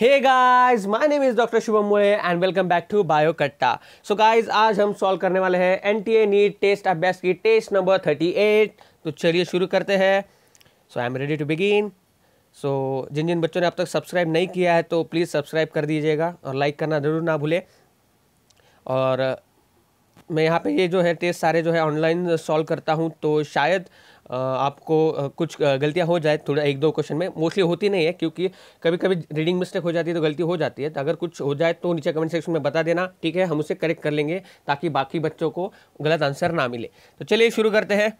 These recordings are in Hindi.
Hey guys my name is doctor Shubham Mohe and welcome back to bio Katta so guys आज हम सॉल्व करने वाले हैं N T A NEET test अभ्यास की टेस्ट नंबर थर्टी एट तो चलिए शुरू करते हैं so I am ready to begin so जिन जिन बच्चों ने अब तक सब्सक्राइब नहीं किया है तो प्लीज़ सब्सक्राइब कर दीजिएगा और लाइक करना ज़रूर ना भूलें और मैं यहाँ पे ये जो है टेस्ट सारे जो है ऑनलाइन सॉल्व करता हूँ तो शायद आपको कुछ गलतियाँ हो जाए थोड़ा एक दो क्वेश्चन में मोस्टली होती नहीं है क्योंकि कभी कभी रीडिंग मिस्टेक हो जाती है तो गलती हो जाती है तो अगर कुछ हो जाए तो नीचे कमेंट सेक्शन में बता देना ठीक है हम उसे करेक्ट कर लेंगे ताकि बाकी बच्चों को गलत आंसर ना मिले तो चलिए शुरू करते हैं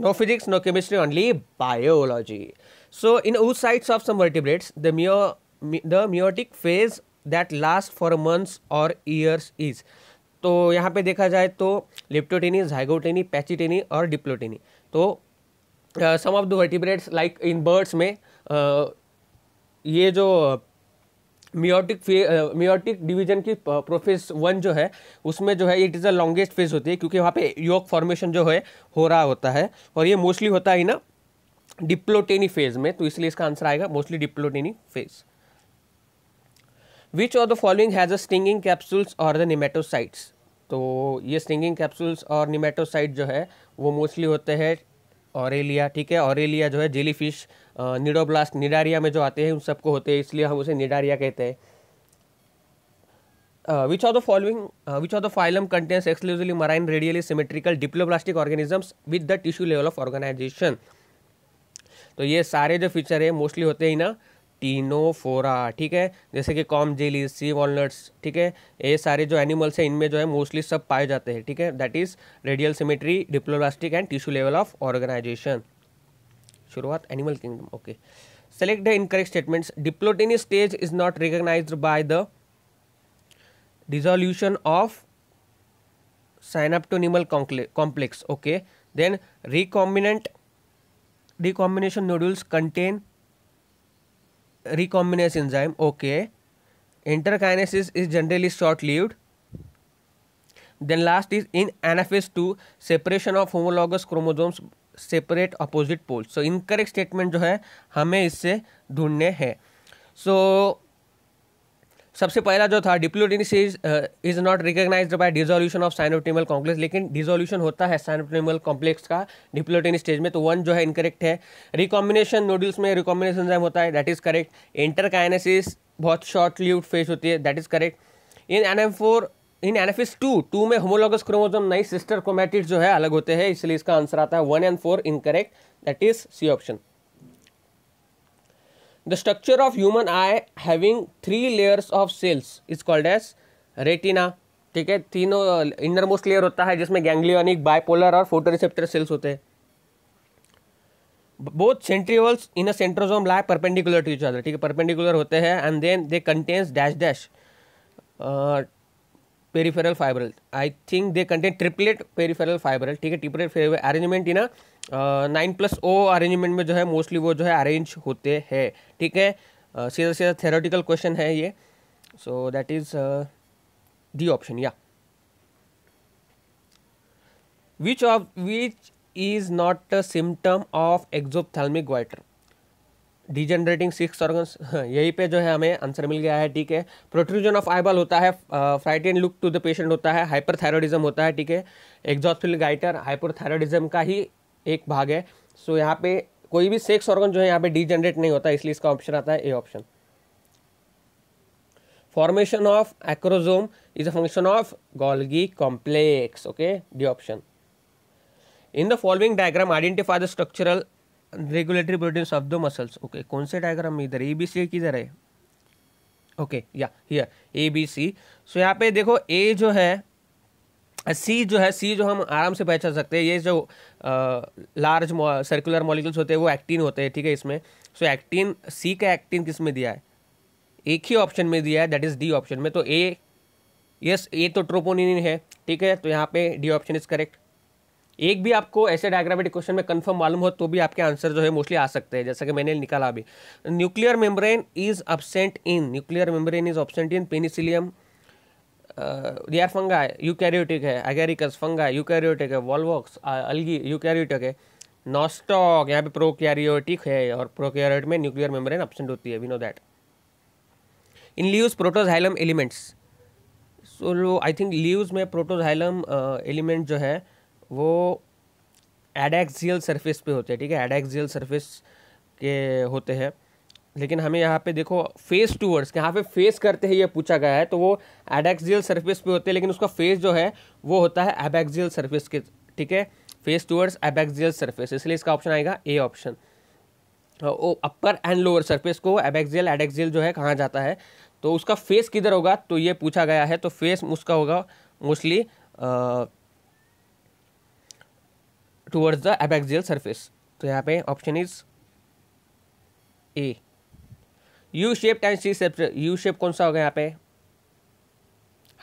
no physics no chemistry only biology So in oocytes sites of some vertebrates, the, meo, the meiotic phase that lasts for months or years is तो यहाँ पे देखा जाए तो लेप्टोटेनी जाइगोटेनी पैचिटेनी और डिप्लोटेनी तो some of the vertebrates like in birds में uh, ये जो मियोटिक मियोटिक डिवीजन की प्रोफेस uh, वन जो है उसमें जो है it is the longest phase होती है क्योंकि वहाँ पे योग फॉर्मेशन जो है हो रहा होता है और ये मोस्टली होता है ना डिप्लोटेनी फेज में तो इसलिए इसका आंसर आएगा mostly diplotene phase which of the following has a stinging capsules और द निमेटोसाइट्स तो ये स्टिंगिंग कैप्सूल्स और निमेटोसाइट जो है वो मोस्टली होते हैं ऑरेलिया ठीक है ऑरेलिया जो है जेली फिश निडोब्लास्ट निडारिया में जो आते हैं उन सबको होते हैं इसलिए हम उसे निडारिया कहते हैं which are the following which are the phylum phylum exclusively marine radially symmetrical symmetrical organisms with the tissue level of organisation तो ये सारे जो फीचर है मोस्टली होते ही ना टीनोफोरा ठीक है जैसे कि कॉम जेली सी वॉलट्स ठीक है ये सारे जो एनिमल्स हैं इनमें जो है मोस्टली सब पाए जाते हैं ठीक है that is radial symmetry diploblastic and tissue level of organisation शुरुआत animal kingdom okay select the incorrect statements diplotene stage is not recognise by the dissolution of synaptonemal complex okay then recombinant recombination nodules contain recombinase enzyme okay interkinesis is generally short lived then last is in anaphase 2 separation of homologous chromosomes separate opposite poles so incorrect statement जो है हमें इससे ढूंढने हैं so सबसे पहला जो था diplotene is is is not recognise by dissolution of synaptonemal complex लेकिन डिजोल्यूशन होता है साइनोटिमल कॉम्प्लेक्स का डिप्लोटिनिस स्टेज में तो वन जो है इनकरेक्ट है रिकॉम्बिनेशन नोड्यूल्स में रिकॉम्बिनेशन एंजाइम होता है दैट इज करेक्ट इंटरकाइनेसिस बहुत शॉर्ट लिव्ड फेज होती है that is correct in N M four in anaphase two two में होमोलॉगस क्रोमोजोम नई सिस्टर क्रोमेटिड जो है अलग होते हैं इसलिए इसका आंसर आता है one and four incorrect that is C option The structure of human eye having three layers of cells is called as retina. ठीक है तीनों इनर मोस्ट लेयर होता है जिसमें गैंग्लियोनिक बायपोलर और फोटोरिसेप्टर सेल्स होते हैं both centrioles in a centrosome lie perpendicular to each other ठीक है परपेंडिकुलर होते हैं and then they contains dash dash peripheral fibril I think they contain triplet peripheral fibril ठीक है ट्रिपलेट अरेंजमेंट ही ना नाइन प्लस ओ अरेंजमेंट में जो है मोस्टली वो जो है अरेंज होते हैं ठीक है सीधा सीधा थेरोटिकल क्वेश्चन है ये so that is D option या which of which is not a symptom of exophthalmic goiter degenerating six organs यही पे जो है हमें आंसर मिल गया है ठीक है प्रोट्रूजन ऑफ आईबॉल होता है frighten look to the patient होता है हाइपरथायरॉइडिज्म होता है ठीक है एग्जॉस्टिल गाइटर हाइपरथायरॉइडिज्म का ही एक भाग है सो so, यहाँ पे कोई भी सेक्स ऑर्गन जो है यहाँ पे डिजेनरेट नहीं होता इसलिए इसका ऑप्शन आता है A option formation of acrosome is a function of Golgi complex okay D option in the following diagram identify the structural regulatory proteins of the muscles okay कौन से डायग्राम इधर ए बी सी किधर है ओके या हियर ए बी सी सो यहाँ पे देखो ए जो है सी जो है सी जो हम आराम से पहचान सकते हैं ये जो आ, लार्ज सर्कुलर मॉलिक्यूल्स होते हैं वो एक्टिन होते हैं ठीक है इसमें सो एक्टिन सी का एक्टिन किस में दिया है एक ही ऑप्शन में दिया है दैट इज़ डी ऑप्शन में तो ए यस ए तो ट्रोपोनिन है ठीक है तो यहाँ पे डी ऑप्शन इज़ करेक्ट एक भी आपको ऐसे डायग्रामेटिक क्वेश्चन में कंफर्म मालूम हो तो भी आपके आंसर जो है मोस्टली आ सकते हैं जैसा कि मैंने निकाला अभी nuclear membrane is absent in nuclear membrane is absent in Penicillium रियर फंगा यूकैरियोटिक है एगेरिकस फंगा यूकैरियोटिक है वॉलवॉक्स अलगी यूकैरियोटिक है नॉस्टॉक यहाँ पे प्रोकैरियोटिक है और प्रोकैरियोट में न्यूक्लियर मेम्ब्रेन अब्सेंट होती है we know that in leaves protoxylem elements so I think leaves में प्रोटोजाइलम एलिमेंट uh, जो है वो एडेक्सियल सरफेस पे होते हैं ठीक है एडेक्सियल सरफेस के होते हैं लेकिन हमें यहाँ पे देखो फेस टूवर्ड्स यहाँ पे फेस करते हैं ये पूछा गया है तो वो एडेक्सियल सरफेस पे होते हैं लेकिन उसका फेस जो है वो होता है एबैक्सियल सरफेस के ठीक है फेस टूवर्ड्स एबैक्सियल सरफेस इसलिए इसका ऑप्शन आएगा ए ऑप्शन वो अपर एंड लोअर सरफेस को एबैक्सियल एडेक्सियल जो है कहाँ जाता है तो उसका फेस किधर होगा तो ये पूछा गया है तो फेस उसका होगा mostly towards the abaxial surface तो यहाँ पे option is A U shape and C shape U shape कौन सा होगा यहाँ पे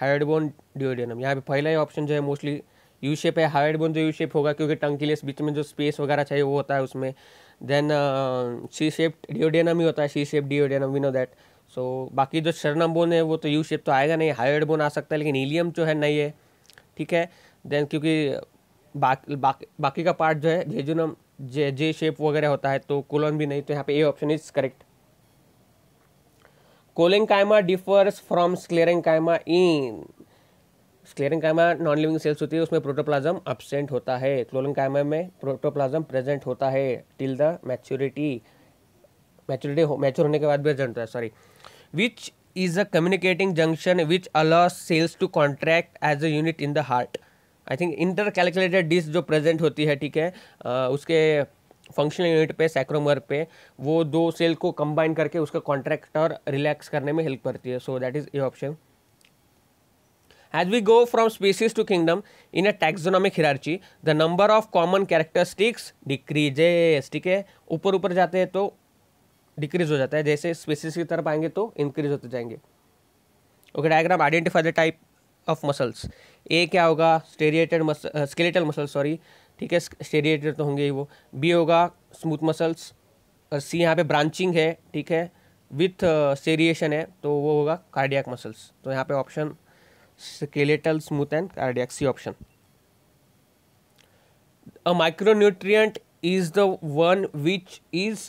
हायर्ड बोन ड्यूडेनम यहाँ पे पहला ही ऑप्शन जो है मोस्टली यू शेप है हायर्ड बोन जो यू शेप होगा क्योंकि टंग के लिए बीच में जो स्पेस वगैरह चाहिए वो होता है उसमें देन सी शेप डिओडियनम ही होता है C shape duodenum we know that so बाकी जो शरणम बोन है वो तो यू शेप तो आएगा नहीं हायर्ड बोन आ सकता है लेकिन हीलियम जो है नहीं है ठीक है देन क्योंकि बाकी बाक, बाकी का पार्ट जो है लेजुनम जे जे शेप वगैरह होता है तो कोलन भी नहीं तो यहाँ पे ए ऑप्शन इज करेक्ट कायमा डिफर्स फ्रॉम कायमा इन कायमा नॉन लिविंग सेल्स होती है उसमें प्रोटोप्लाज्म अब्सेंट होता है कायमा में प्रोटोप्लाज्म प्रेजेंट होता है till the maturity maturity mature होने के बाद प्रेजेंट होता है sorry which is a communicating junction which allows cells to contract as a unit in the heart I think intercalated disc जो प्रेजेंट होती है ठीक है आ, उसके फंक्शनल यूनिट पे सैक्रोमर पे वो दो सेल को कंबाइन करके उसका कॉन्ट्रैक्टर रिलैक्स करने में हेल्प करती है so that is A option as we go from species to kingdom in a taxonomic hierarchy, the number of common characteristics decreases ठीक है ऊपर ऊपर जाते हैं तो डिक्रीज हो जाता है जैसे स्पीसीज की तरफ आएंगे तो इंक्रीज होते जाएंगे okay diagram identify the type of muscles A क्या होगा striated muscle skeletal muscle sorry ठीक है स्टेरिएटेड तो होंगे ही वो बी होगा स्मूथ मसल्स और सी यहाँ पे ब्रांचिंग है ठीक है विथ स्टेरिएशन uh, है तो वो होगा कार्डियक मसल्स तो यहाँ पे option skeletal smooth and cardiac C option a micronutrient is the one which is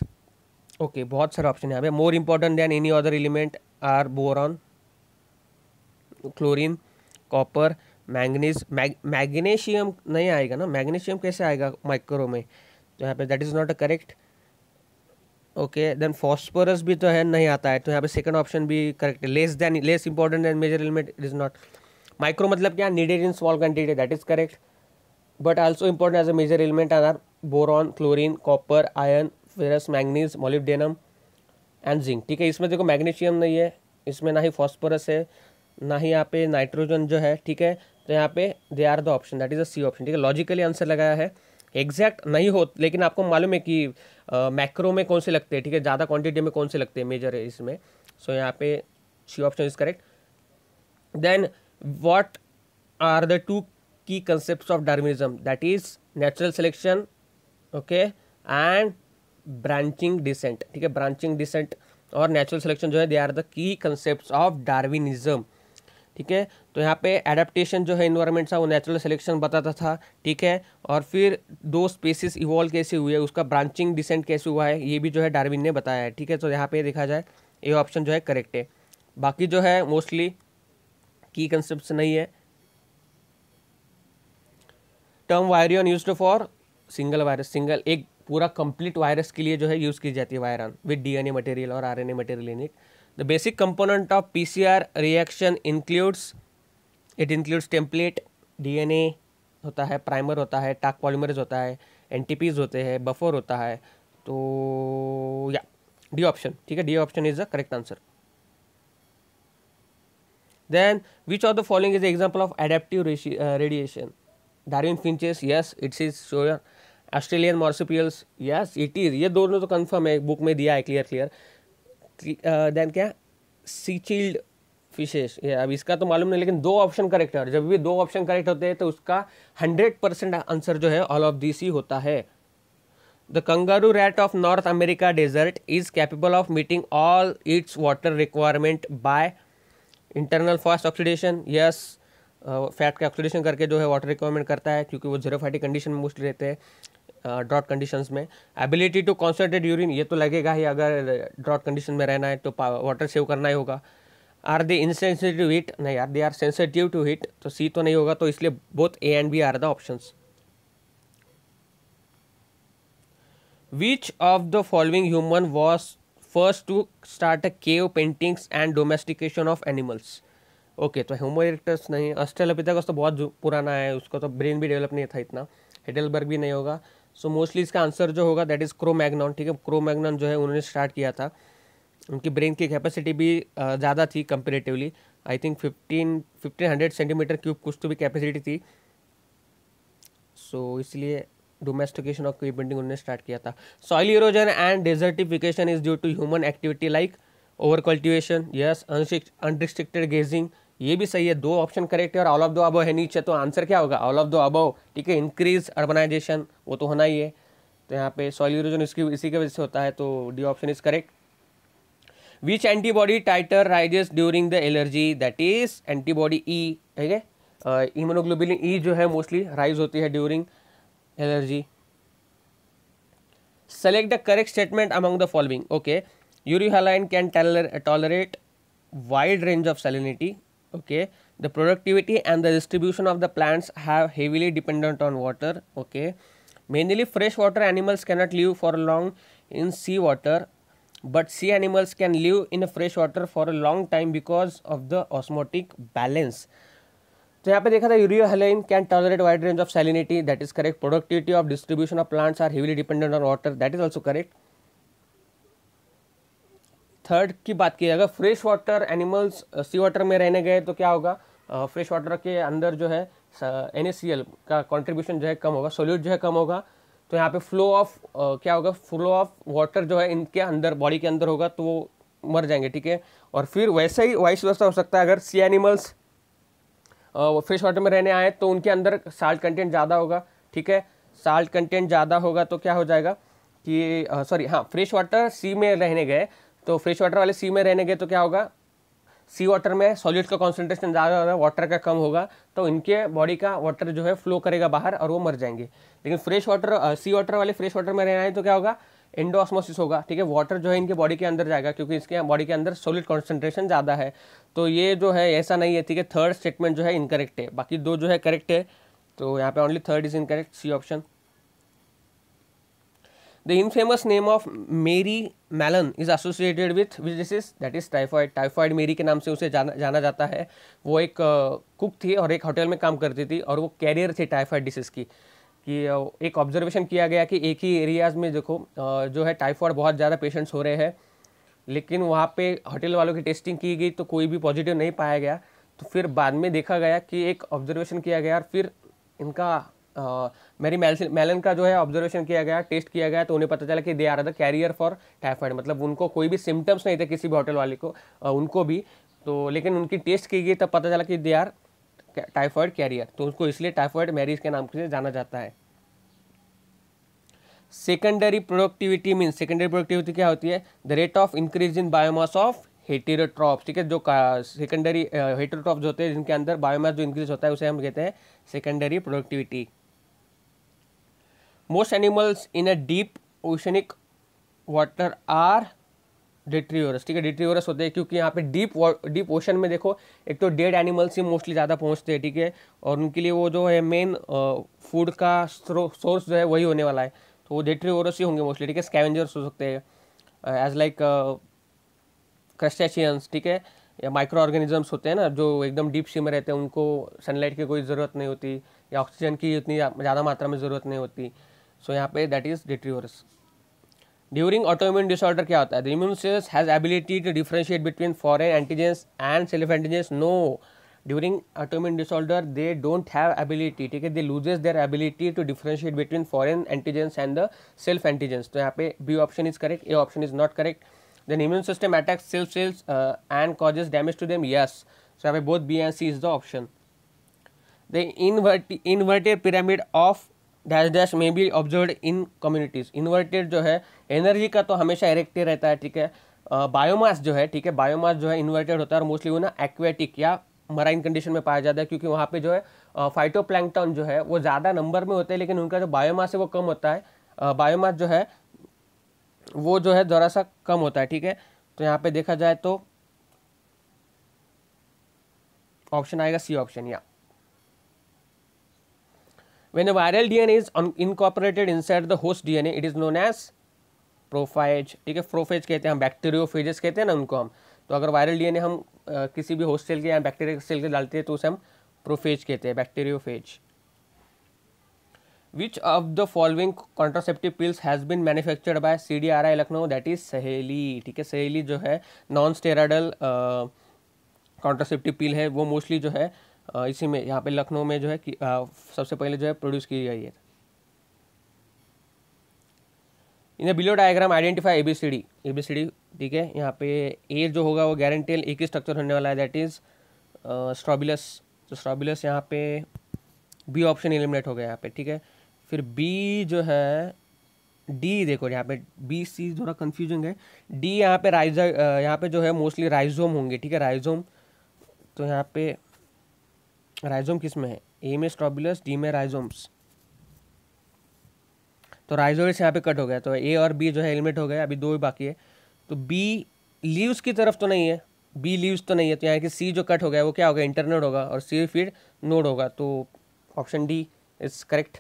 okay बहुत सारे ऑप्शन यहाँ पे more important than any other element are boron chlorine copper manganese magnesium नहीं आएगा ना मैग्नीशियम कैसे आएगा माइक्रो में तो यहाँ पे that is not a correct okay then phosphorus भी तो है नहीं आता है तो यहाँ पे सेकंड ऑप्शन भी करेक्ट है less than less important than major element it is not micro मतलब क्या needed in small quantity that is correct but also important as a major element are boron chlorine copper iron ferrous manganese molybdenum and zinc ठीक है इसमें देखो मैग्नीशियम नहीं है इसमें ना ही फॉस्फोरस है ना ही यहाँ पे नाइट्रोजन जो है ठीक है तो यहाँ पे they are the option that is a C option ठीक है लॉजिकली आंसर लगाया है एग्जैक्ट नहीं हो लेकिन आपको मालूम है कि मैक्रो में कौन से लगते हैं ठीक है ज़्यादा क्वांटिटी में कौन से लगते हैं मेजर है इसमें सो so, यहाँ पे C option is correct then what are the two key concept of Darwinism that is natural selection okay and branching descent ठीक है ब्रांचिंग डिसेंट और नेचुरल सिलेक्शन जो है they are the key concept of Darwinism ठीक है तो यहाँ पे एडेप्टेशन जो है इन्वायरमेंट का वो नेचुरल सिलेक्शन बताता था ठीक है और फिर दो स्पेसिस इवॉल्व कैसे हुए उसका ब्रांचिंग डिसेंट कैसे हुआ है ये भी जो है डार्विन ने बताया है ठीक है तो यहाँ पे देखा जाए ये ऑप्शन जो है करेक्ट है बाकी जो है मोस्टली की कंसेप्ट नहीं है term virion use for single virus single एक पूरा कंप्लीट वायरस के लिए जो है यूज़ की जाती है वायरन विद डीएनए मटेरियल और RNA material in it The basic component of PCR reaction includes it includes template, DNA होता है प्राइमर होता है टाक पॉलीमरेज होता है एनटीपीज होते हैं बफर होता है तो या डी ऑप्शन ठीक है D option is the correct answer then which of the following is the example of adaptive uh, radiation darwin finches yes it is sure australian marsupials yes it is ये दोनों तो कंफर्म है बुक में दिया है क्लियर क्लियर देन क्या सीचिल्ड फिशेस ये अब इसका तो मालूम नहीं लेकिन दो ऑप्शन करेक्ट है और जब भी दो ऑप्शन करेक्ट होते हैं तो उसका हंड्रेड परसेंट आंसर जो है ऑल ऑफ दिस ही होता है the kangaroo rat of North America desert is capable of meeting all its water requirement by internal fast oxidation yes fat का ऑक्सीडेशन करके जो है वाटर रिक्वायरमेंट करता है क्योंकि वो जीरो फैटी कंडीशन में मोस्ट रहते हैं ड्रॉट कंडीशंस में एबिलिटी टू कॉन्सेंट्रेट यूरिन ये तो लगेगा ही अगर ड्रॉट कंडीशन में रहना है तो वाटर सेव करना ही होगा आर दे इनसेंसिटिव हीट नहीं are they are sensitive to heat तो सी तो नहीं होगा तो इसलिए both A and B are the option which of the following human was first to start a cave paintings and domestication of animals okay तो ह्यूमो इरेक्टस नहीं ऑस्ट्रेलोपिथेकस तो बहुत पुराना है उसको तो ब्रेन भी डेवलप नहीं था इतना हेडलबर्ग भी नहीं होगा सो मोस्टली इसका आंसर जो होगा दैट इज़ क्रोमैग्नॉन ठीक है क्रोमैग्नॉन जो है उन्होंने स्टार्ट किया था उनकी ब्रेन की कैपेसिटी भी ज़्यादा थी comparatively I think fifteen fifteen hundred centimetre cube कुछ तो भी कैपेसिटी थी सो so, इसलिए डोमेस्टिकेशन ऑफ बिल्डिंग उन्होंने स्टार्ट किया था soil erosion and desertification is due to human activity like over cultivation yes unrestricted grazing ये भी सही है दो ऑप्शन करेक्ट है और ऑल ऑफ दो अबो है नीचे तो आंसर क्या होगा ऑल ऑफ दो अबो ठीक है इंक्रीज अर्बनाइजेशन वो तो होना ही है तो यहाँ पे सॉइल इरोजन इसकी इसी की वजह से होता है तो D option is correct which antibody titer rises during the allergy that is antibody E ठीक है इम्यूनोग्लोबिन ई e जो है मोस्टली राइज होती है during allergy select the correct statement among the following okay urihaline can tolerate wide range of salinity okay the productivity and the distribution of the plants have heavily dependent on water okay mainly freshwater animals cannot live for long in sea water but sea animals can live in fresh water for a long time because of the osmotic balance तो यहाँ पे देखा था euryhaline can tolerate wide range of salinity that is correct productivity of distribution of plants are heavily dependent on water that is also correct third की बात की अगर fresh water animals sea water में रहने गए तो क्या होगा फ्रेश वाटर के अंदर जो है एन का कॉन्ट्रीब्यूशन जो है कम होगा सोल्यूट जो है कम होगा तो यहाँ पे फ्लो ऑफ क्या होगा फ्लो ऑफ वाटर जो है इनके अंदर बॉडी के अंदर होगा तो वो मर जाएंगे ठीक है और फिर वैसे ही वाइस वर्षा हो सकता है अगर सी एनिमल्स फ्रेश वाटर में रहने आए तो उनके अंदर साल्ट कंटेंट ज़्यादा होगा ठीक है साल्ट कंटेंट ज़्यादा होगा तो क्या हो जाएगा कि सॉरी हाँ फ्रेश वाटर सी में रहने गए तो फ्रेश वाटर वाले सी में रहने गए तो क्या होगा सी वाटर में सॉलिड का कॉन्सेंट्रेशन ज़्यादा होगा वाटर का कम होगा तो इनके बॉडी का वाटर जो है फ्लो करेगा बाहर और वो मर जाएंगे लेकिन फ्रेश वाटर सी वाटर वाले फ्रेश वाटर में रहना है तो क्या होगा एंडोसमोसिस होगा ठीक है वाटर जो है इनके बॉडी के अंदर जाएगा क्योंकि इसके बॉडी के अंदर सॉलिड कॉन्सेंट्रेशन ज़्यादा है तो ये जो है ऐसा नहीं है ठीक है थर्ड स्टेटमेंट जो है इनकरेक्ट है बाकी दो जो है करेक्ट है तो यहाँ पे only third is incorrect C option The infamous name of Mary Mallon is associated with which disease that is typhoid. Typhoid Mary के नाम से उसे जाना जाना जाता है वो एक कुक थी और एक होटल में काम करती थी और वो कैरियर थी टाइफॉइड डिसीज़ की कि एक ऑब्जर्वेशन किया गया कि एक ही एरियाज़ में देखो जो है टाइफॉइड बहुत ज़्यादा पेशेंट्स हो रहे हैं लेकिन वहाँ पे होटल वालों की टेस्टिंग की गई तो कोई भी पॉजिटिव नहीं पाया गया तो फिर बाद में देखा गया कि एक ऑब्जर्वेशन किया गया और फिर इनका मेरी मेलन का जो है ऑब्जर्वेशन किया गया टेस्ट किया गया तो उन्हें पता चला कि they are the carrier for typhoid मतलब उनको कोई भी सिम्टम्स नहीं थे किसी भी होटल वाले को आ, उनको भी तो लेकिन उनकी टेस्ट की गई तब पता चला कि दे आर टाइफॉइड कैरियर तो उसको इसलिए टाइफॉइड मैरिज के नाम से जाना जाता है secondary productivity mean secondary productivity क्या होती है the rate of increase in biomass of heterotroph ठीक है जो सेकेंडरी जो होते हैं जिनके अंदर बायोमास जो इंक्रीज होता है उसे हम कहते हैं secondary productivity most animals in a deep oceanic water are detritivores ठीक है डिट्रीवरस होते हैं क्योंकि यहाँ पे डीप डीप ओशन में देखो एक तो डेड एनिमल्स ही मोस्टली ज़्यादा पहुँचते हैं ठीक है और उनके लिए वो जो है मेन फूड का सोर्स जो है वही होने वाला है तो वो डिट्रीवरस ही होंगे मोस्टली ठीक है स्कैवेंजर्स हो सकते हैं एज लाइक क्रस्टेशियंस ठीक है या माइक्रो ऑर्गेनिजम्स होते हैं ना जो एकदम डीप सी में रहते हैं उनको सनलाइट की कोई ज़रूरत नहीं होती या ऑक्सीजन की इतनी ज़्यादा मात्रा में ज़रूरत नहीं होती सो यहाँ पे that is detritivores during autoimmune disorder क्या होता है the immune cells has ability to differentiate between foreign antigens and self antigens no during autoimmune disorder they don't have ability ठीक है they loses their ability to differentiate between foreign antigens and the self antigens तो यहाँ पे B option is correct A option is not correct then immune system attacks self cells and causes damage to them yes so यहाँ पे both B and C is the option the invert inverted pyramid of dash dash में be observe in communities inverted जो है एनर्जी का तो हमेशा इरेक्ट रहता है ठीक है बायोमास जो है ठीक है बायोमास जो है इन्वर्टेड होता है और मोस्टली वो ना एक्वेटिक या मराइन कंडीशन में पाया जाता है क्योंकि वहाँ पे जो है फाइटोप्लैंकटन जो है वो ज़्यादा नंबर में होते हैं लेकिन उनका जो बायोमास है वो कम होता है बायोमास जो है वो जो है ज़रा सा कम होता है ठीक है तो यहाँ पे देखा जाए तो ऑप्शन आएगा सी ऑप्शन या When a viral DNA is incorporated inside the host DNA, it is known as prophase ठीक है प्रोफेज कहते हैं हम फेजेस कहते हैं ना उनको हम तो अगर वायरल डीएनए हम आ, किसी भी होस्ट सेल के या बैक्टीरिया सेल के डालते हैं तो उसे हम प्रोफेज कहते हैं phase which of the following contraceptive pills has been manufactured by C D R I Lucknow that is Saheli ठीक है सहेली जो है नॉन स्टेराडल कॉन्ट्रासेप्टिव पिल है वो मोस्टली जो है इसी में यहाँ पे लखनऊ में जो है कि सबसे पहले जो है प्रोड्यूस की गई है in below diagram identify A B C D A B C D ठीक है यहाँ पे ए जो होगा वो गारंटेल एक ही स्ट्रक्चर होने वाला है दैट इज स्ट्रॉबिलस तो स्ट्रॉबिलस यहाँ पे बी ऑप्शन एलिमिनेट हो गया यहाँ पे ठीक है फिर बी जो है डी देखो यहाँ पे बी सी थोड़ा कन्फ्यूजिंग है डी यहाँ पे राइजो यहाँ पे जो है मोस्टली राइजोम होंगे ठीक है राइजोम तो यहाँ पे राइजोम किस में है ए में स्ट्रॉबिलस डी में राइजोम्स तो राइजोम्स यहाँ पे कट हो गया तो ए और बी जो है हेलमेट हो गया अभी दो ही बाकी है तो बी लीव्स की तरफ तो नहीं है बी लीव्स तो नहीं है तो यहाँ कि सी जो कट हो गया वो क्या होगा इंटरनोड होगा और सी फिर नोड होगा तो option D is correct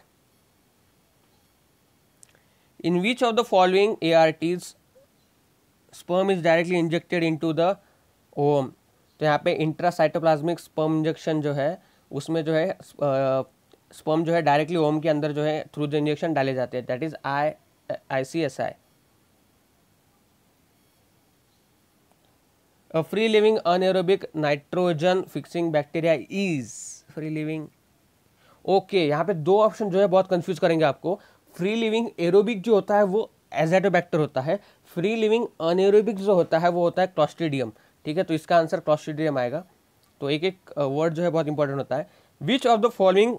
in which of the following A R Ts sperm is directly injected into the ovum तो यहाँ पे इंट्रासाइटोप्लाज्मिक स्पर्म इंजेक्शन जो है उसमें जो है स्पर्म जो है डायरेक्टली ओम के अंदर जो है थ्रू द इंजेक्शन डाले जाते हैं that is I I C S I free living anaerobic nitrogen fixing bacteria is free living okay यहाँ पे दो ऑप्शन जो है बहुत कंफ्यूज करेंगे आपको फ्री लिविंग एरोबिक जो होता है वो एजेटोबैक्टर होता है फ्री लिविंग अनएरोबिक जो होता है वो होता है क्लॉस्ट्रीडियम ठीक है तो इसका आंसर क्लॉस्ट्रीडियम आएगा तो एक एक वर्ड जो है बहुत इंपॉर्टेंट होता है which of the following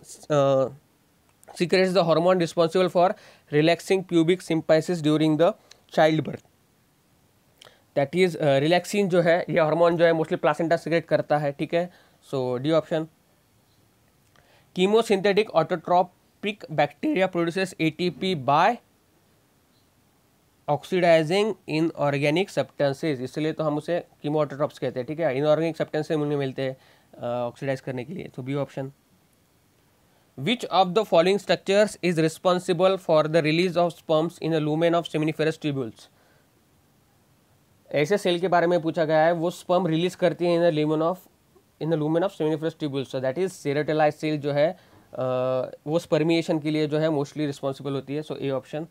secrete the hormone responsible for relaxing pubic symphysis during the child birth that is relaxing जो है यह हॉर्मोन जो है मोस्टली प्लासेंटा सिक्रेट करता है ठीक है so D option chemosynthetic autotrophic bacteria produces ATP by oxidizing inorganic substances इसलिए तो हम उसे कीमोटोट्रॉप्स कहते हैं ठीक है इनऑर्गेनिक सब्सटेंसेज उन्हें मिलते हैं ऑक्सीडाइज करने के लिए तो B option which of the following structures is responsible for the release of sperms in a lumen of seminiferous tubules ऐसे सेल के बारे में पूछा गया है वो स्पर्म रिलीज करती है in the lumen of in the lumen of seminiferous tubules that is Sertoli cell जो है वो स्पर्मिएशन के लिए जो है मोस्टली रिस्पॉन्सिबल होती है सो ए ऑप्शन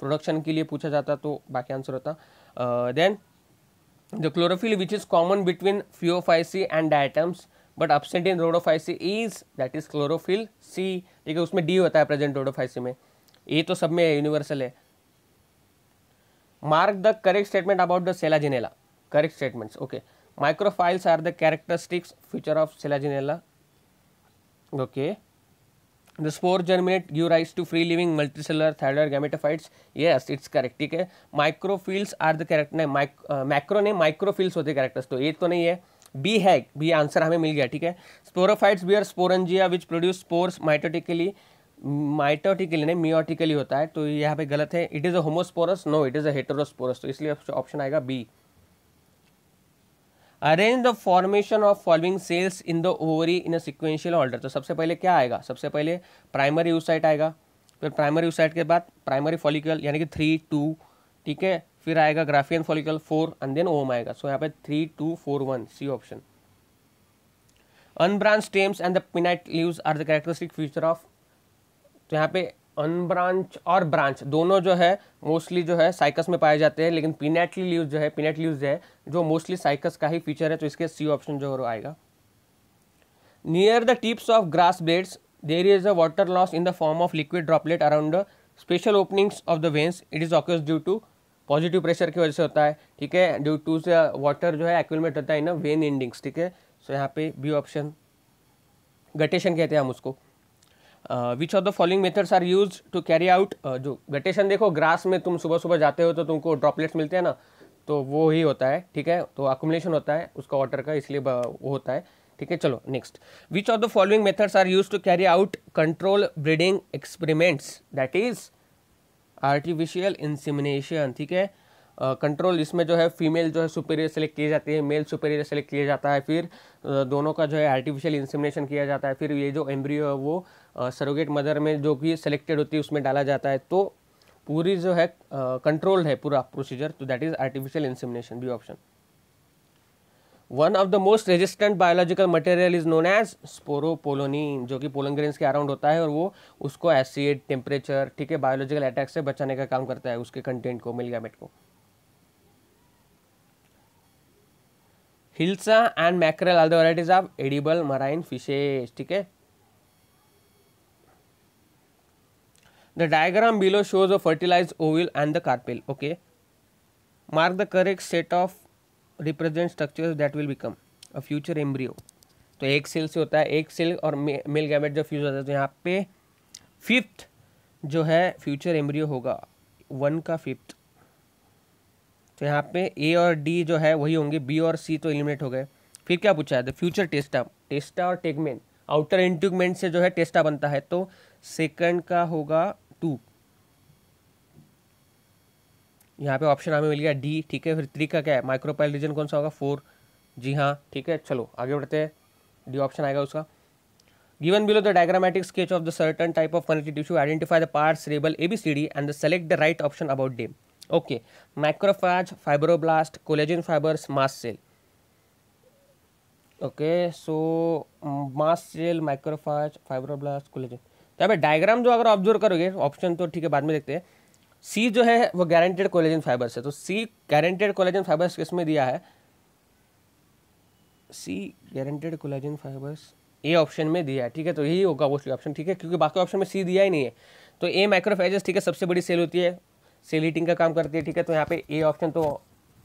प्रोडक्शन के लिए पूछा जाता तो बाकी आंसर होता then the chlorophyll which is common between Phaeophyceae and diatoms but absent in Rhodophyceae is that is chlorophyll C देखिए उसमें डी होता है प्रेजेंट रोडोफाइसी में ए तो सब में यूनिवर्सल है mark the correct statement about the Selaginella correct statements okay are the characteristics future of Selaginella okay okay the spore germinate you rise to free living multicellular thyroid gametophytes yes it's correct ठीक है माइक्रोफील्स आर द करेक्ट नहीं माइक मैक्रो uh, नहीं माइक्रोफील्स होते करेक्टर्स तो ये तो नहीं है बी है भी आंसर हमें मिल गया ठीक है sporophytes B are sporangia which produce spores mitotically mitotically नहीं मियोटिकली होता है तो यहाँ पे गलत है it is a homosporous no it is a heterosporous तो इसलिए ऑप्शन आएगा B arrange the formation of following cells in the ovary in a sequential order तो सबसे पहले क्या आएगा सबसे पहले प्राइमरी यूसाइट आएगा फिर प्राइमरी यूसाइट के बाद प्राइमरी फॉलिकल यानी कि थ्री टू ठीक है फिर आएगा Graafian follicle four and then ovum आएगा सो यहाँ पे three two four one C option unbranched stems and the pinnate leaves are the characteristic feature of तो यहाँ पे अनब्रांच और ब्रांच दोनों जो है मोस्टली जो है साइकस में पाए जाते हैं लेकिन पिनेटली लीव जो है पिनेट लीव जो है जो मोस्टली साइकस का ही फीचर है तो इसके सी ऑप्शन जो आएगा near the tips of grass blades there is a water loss in the form of liquid droplet around the special openings of the veins it is occurs due to positive pressure की वजह से होता है ठीक है ड्यू टू से वाटर जो है एक्यूलमेट होता है इन वेन एंडिंग्स ठीक है सो यहाँ पे बी ऑप्शन गटेशन कहते हैं हम उसको which of the following methods are use to carry out जो गटेशन देखो ग्रास में तुम सुबह सुबह जाते हो तो तुमको ड्रॉपलेट्स मिलते हैं ना तो वो ही होता है ठीक है तो अकोमलेशन होता है उसका वाटर का इसलिए वो होता है ठीक है चलो next which of the following methods are use to carry out control breeding experiments that is artificial insemination ठीक है कंट्रोल इसमें जो है फीमेल जो है सुपीरियर सेलेक्ट की जाती है मेल सुपीरियर सेलेक्ट किया जाता है फिर दोनों का जो है आर्टिफिशियल इंसिमिनेशन किया जाता है फिर ये जो एम्ब्रियो है वो सरोगेट मदर में जो कि सेलेक्टेड होती है उसमें डाला जाता है तो पूरी जो है कंट्रोल है पूरा प्रोसीजर तो that is artificial insemination B option one of the most resistant biological material is known as sporopollenin जो कि पोलंग्रेन्स के अराउंड होता है और वो उसको एसिड टेम्परेचर ठीक है बायोलॉजिकल अटैक से बचाने का काम करता है उसके कंटेंट को मिलगामेट को hilsa and mackerel are the varieties of edible marine fishes ठीक है the diagram below shows a fertilize ovule and the carpel okay mark the correct set of represent structure that will become a future embryo तो एक सेल से होता है एक सेल और मेल गैमेट जो फ्यूज होता है तो यहाँ पे फिफ्थ जो है फ्यूचर एम्ब्रियो होगा वन का फिफ्थ तो यहाँ पे ए और डी जो है वही होंगे बी और सी तो एलिमिनेट हो गए फिर क्या पूछा है द फ्यूचर टेस्टा टेस्टा और टेगमेन आउटर इंट्यूगमेंट से जो है टेस्टा बनता है तो सेकंड का होगा टू यहाँ पे ऑप्शन हमें मिल गया डी ठीक है फिर थ्री का क्या है माइक्रोपाइल रीजन कौन सा होगा फोर जी हाँ ठीक है चलो आगे बढ़ते हैं डी ऑप्शन आएगा उसका given below the diagrammatic sketch of the certain type of connective tissue identify the parts label A B C D and the select the right option about them okay macrophage fibroblast collagen fibers mast cell okay so mast cell macrophage fibroblast collagen तो अभी डायग्राम जो अगर ऑब्जर्व करोगे ऑप्शन तो ठीक है बाद में देखते हैं सी जो है वो गारंटेड कोलेजन फाइबर्स है तो सी गारंटेड कोलेजन फाइबर्स किस में दिया है C guaranteed collagen fibers A option में दिया है ठीक है तो यही होगा वो ऑप्शन ठीक है क्योंकि बाकी ऑप्शन में सी दिया ही नहीं है तो ए माइक्रोफाइजेस ठीक है सबसे बड़ी सेल होती है सेलिटिंग का काम करती है ठीक है तो यहाँ पे ए ऑप्शन तो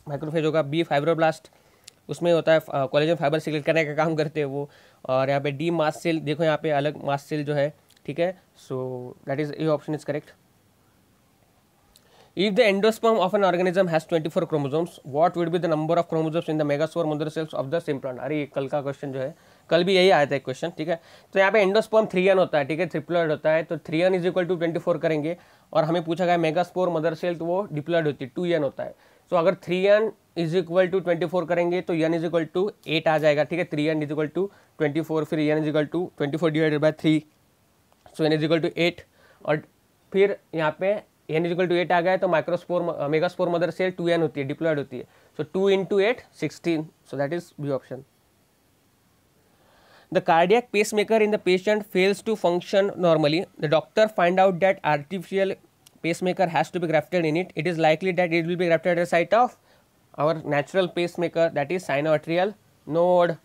माइक्रोफेज होगा बी फाइब्रोब्लास्ट उसमें होता है कॉलेजन फाइबर सिक्रेट करने का काम करते हैं वो और यहाँ पे डी मास सेल देखो यहाँ पे अलग मास सेल जो है ठीक है so that is A option is correct if the endosperm ऑफ an organism has 24 chromosomes, what would be the number of chromosomes in the megaspore mother cells of the same plant? अरे ये कल का क्वेश्चन जो है कल भी यही आया था एक क्वेश्चन ठीक है तो यहाँ पे थ्री एन होता है ठीक है ट्रिप्लॉइड होता है तो N is equal to twenty four करेंगे और हमें पूछा गया मेगास्पोर मदर सेल तो वो डिप्लॉइड होती है टू एन होता है सो अगर three N is equal to twenty four करेंगे तो N is equal to eight आ जाएगा ठीक है three N is equal to twenty four फिर N is equal to twenty four divided by three so N is equal to eight और फिर यहाँ पे एन इक्वल टू एट आ गया तो microspore megaspore mother cell two N होती है डिप्लॉयड होती है so two into eight sixteen so that is B option the cardiac pacemaker in the patient fails to function normally, the doctor find out that artificial pacemaker has to be grafted in it, it is likely that it will be grafted at the site of our natural pacemaker that is sinoatrial node.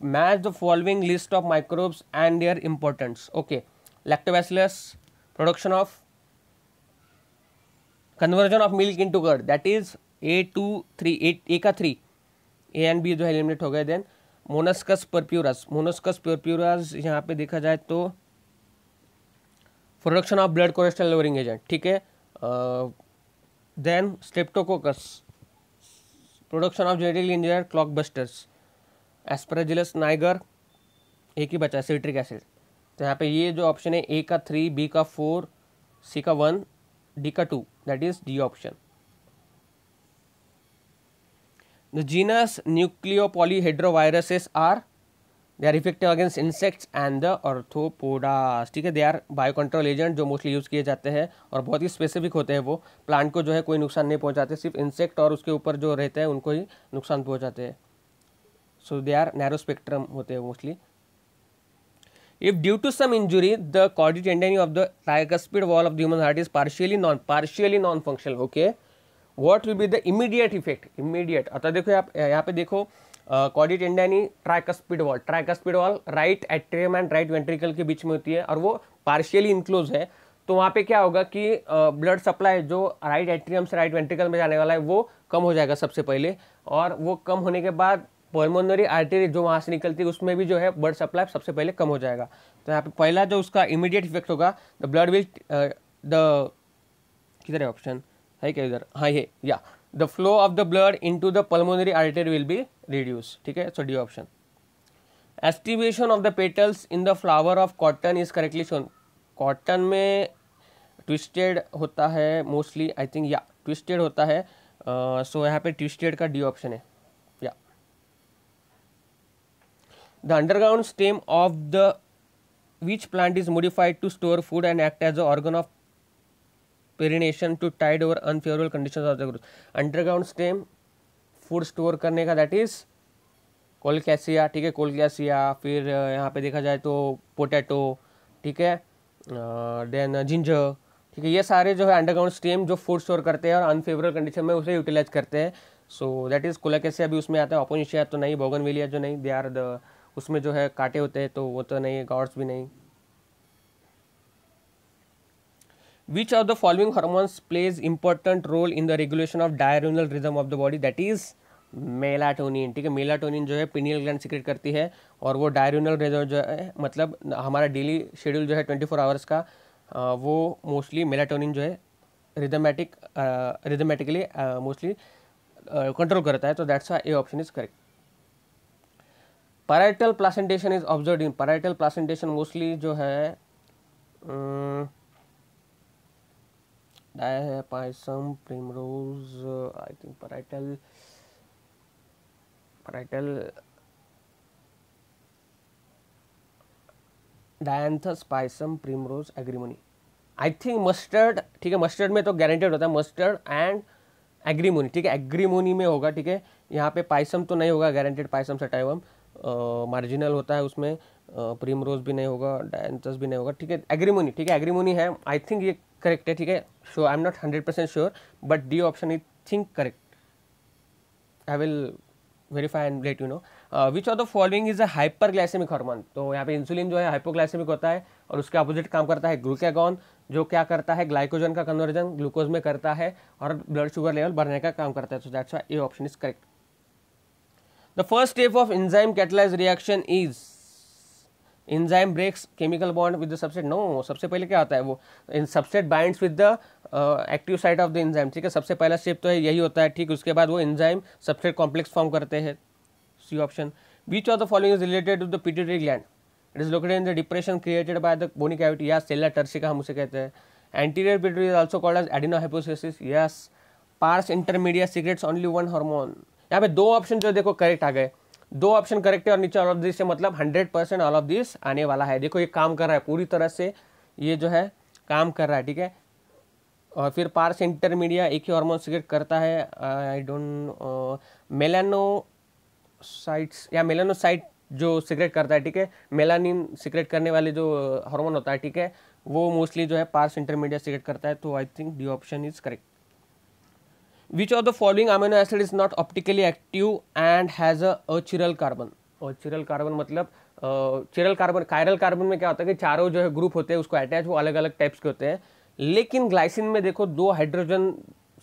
Match the following list of microbes and their importance. Okay, lactobacillus, production of conversion of milk into curd that is A2, 3, A, A का 3, A and B is the eliminate then मोनस्कस परप्यूरस मोनस्कस परप्यूरस यहाँ पे देखा जाए तो production of blood cholesterol lowering agent ठीक है then Streptococcus production of genetically engineered clot busters Aspergillus niger एक ही बचा सिट्रिक एसिड तो यहाँ पे ये जो ऑप्शन है ए का थ्री बी का फोर सी का वन डी का two that is D option The genus nucleopolyhedroviruses are they are effective against insects and the orthopodas theek hai they are biocontrol agent jo mostly use kiye jate hain aur bahut hi specific hote hain wo plant ko jo hai koi nuksan nahi pahunchate sirf insect aur uske upar jo rehte hain unko hi nuksan pahunchate hain so they are narrow spectrum hote hain mostly if due to some injury the chordae tendon of the tricuspid wall of the human heart is partially non partially non functional okay what will be the immediate effect immediate अतः देखो आप यहाँ पे देखो कॉडिट tendineae tricuspid valve tricuspid valve right atrium and right ventricle के बीच में होती है और वो पार्शियली इंक्लोज है तो वहाँ पे क्या होगा कि ब्लड सप्लाई जो राइट एट्रियम से राइट वेंट्रिकल में जाने वाला है वो कम हो जाएगा सबसे पहले और वो कम होने के बाद पोलमोनरी आर्टरी जो वहाँ से निकलती है उसमें भी जो है ब्लड सप्लाई सबसे पहले कम हो जाएगा तो यहाँ पे पहला जो उसका इमीडिएट इफेक्ट होगा द ब्लड विल द किधर है ऑप्शन है क्या इधर हाँ ये या the flow of the blood to the pulmonary artery will be reduce ठीक है so D option aestivation of the petals in the flower of cotton is correctly shown cotton में ट्विस्टेड होता है मोस्टली आई थिंक या ट्विस्टेड होता है सो uh, so यहाँ पे ट्विस्टेड का डी ऑप्शन है या the underground stem of the which plant is modified to store food and act as a organ of perennation to tide over unfavourable condition of the growth underground stem food store करने का दैट इज़ कोल कैसिया ठीक है कोल कैसिया फिर यहाँ पे देखा जाए तो पोटैटो ठीक है देन जिंजर ठीक है ये सारे जो है अंडरग्राउंड स्टेम जो फूड स्टोर करते हैं और अनफेवरेबल कंडीशन में उसे यूटिलाइज करते हैं सो दैट इज़ कोला कैसे अभी उसमें आता है ओपोनिशिया तो नहीं बोगनविलिया जो नहीं दे आर द उसमें जो है काटे होते हैं तो वो तो नहीं गॉड्स भी नहीं which of the following hormones plays important role in the regulation of diurnal rhythm of the body that is melatonin ठीक है मेलाटोनिन जो है पिनियल ग्लैंड सिक्रेट करती है और वो डायरूनल रेजो जो है मतलब हमारा डेली शेड्यूल जो है ट्वेंटी फोर आवर्स का आ, वो मोस्टली मेलाटोनिन जो है रिदमेटिक रिदमेटिकली मोस्टली कंट्रोल करता है तो that's a option is correct parietal placentation is observe in parietal placentation mostly जो है लाया है Pisum primrose I think parietal parietal Dianthus Pisum primrose agrimony I think mustard ठीक है मस्टर्ड में तो गारंटेड होता है मस्टर्ड एंड एग्रीमोनी ठीक है एग्रीमोनी में होगा ठीक है यहाँ पे पाइसम तो नहीं होगा गारंटेड पाइसम सटाइवम मार्जिनल होता है उसमें प्रीम रोज भी नहीं होगा डायंथस भी नहीं होगा ठीक है एग्रीमोनी ठीक है एग्रीमोनी है आई थिंक ये करेक्ट है ठीक है so I am not hundred percent sure but D option is think correct I will verify and let you know which of the following is a hyperglycaemic hormone तो यहाँ पे इंसुलिन जो है हाइपोग्लाइसेमिक होता है और उसके अपोजिट काम करता है ग्लूकागॉन जो क्या करता है ग्लाइकोजन का कन्वर्जन ग्लूकोज में करता है और ब्लड शुगर लेवल बढ़ने का काम करता है तो that's a option is correct The first step of enzyme catalyzed reaction is enzyme breaks chemical bond with the substrate. No, सबसे पहले क्या आता है वो substrate binds with the active site of the enzyme ठीक है सबसे पहला स्टेप तो है यही होता है ठीक उसके बाद वो एंजाइम सबस्ट्रेट कॉम्प्लेक्स फॉर्म करते हैं C option which of the following is related to the pituitary gland it is located in the depression created by the bony cavity या सेलर टर्सिका हम उसे कहते हैं anterior pituitary is also called as adenohypophysis yes pars intermediate secretes only one hormone यहाँ पे दो ऑप्शन जो देखो करेक्ट आ गए दो ऑप्शन करेक्ट है और नीचे ऑल ऑफ दिस से मतलब hundred percent all of this आने वाला है देखो ये काम कर रहा है पूरी तरह से ये जो है काम कर रहा है ठीक है और फिर पार्स इंटरमीडिया एक ही हॉर्मोन सिक्रेट करता है आई डोंट मेलानोसाइट्स या मेलानोसाइट जो सिक्रेट करता है ठीक है मेलानिन सिक्रेट करने वाले जो हार्मोन होता है ठीक है वो मोस्टली जो है पार्स इंटरमीडिया सिक्रेट करता है तो I think D option is correct which of the following amino acid is not optically active and has achiral carbon achiral carbon मतलब चिरल कार्बन कायरल कार्बन में क्या होता है कि चारों जो है ग्रुप होते हैं उसको अटैच वो अलग अलग टाइप्स के होते हैं लेकिन ग्लाइसिन में देखो दो हाइड्रोजन